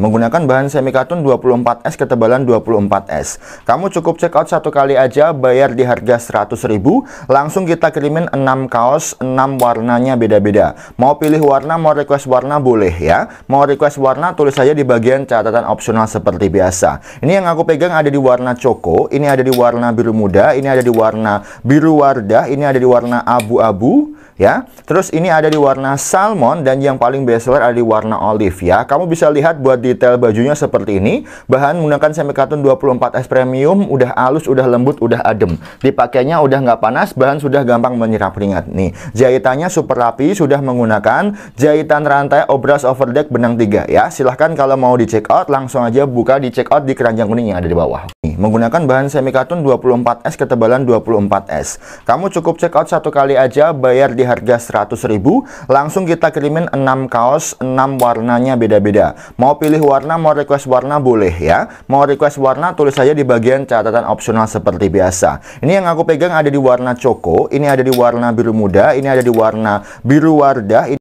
menggunakan bahan semi katun 24S ketebalan 24S. Kamu cukup check out satu kali aja, bayar di harga 100 langsung kita kirimin 6 kaos, 6 warnanya beda-beda. Mau pilih warna, mau request warna boleh ya. Mau request warna tulis saja di bagian catatan opsional seperti biasa. Ini yang aku pegang ada di warna coko, ini ada di warna biru muda, ini ada di warna biru wardah, ini ada di warna abu-abu, ya. Terus ini ada di warna salmon dan yang paling best seller ada di warna olive ya. Kamu bisa lihat buat detail bajunya seperti ini. Bahan menggunakan semi katun 24S premium, udah halus, udah lembut, udah adem. Dipakainya udah nggak panas, bahan sudah gampang menyerap keringat nih. Jahitannya super rapi, sudah menggunakan jahitan rantai obras overdeck benang 3 ya. Silahkan kalau mau di check out langsung aja buka di check out di keranjang kuning yang ada di bawah. Nih, menggunakan bahan semi katun 24S ketebalan 24S. Kamu cukup check out satu kali aja, bayar di harga 100.000 langsung kita kirimin 6 kaos 6 warnanya beda-beda mau pilih warna mau request warna boleh ya mau request warna tulis saja di bagian catatan opsional seperti biasa ini yang aku pegang ada di warna coko ini ada di warna biru muda ini ada di warna biru wardah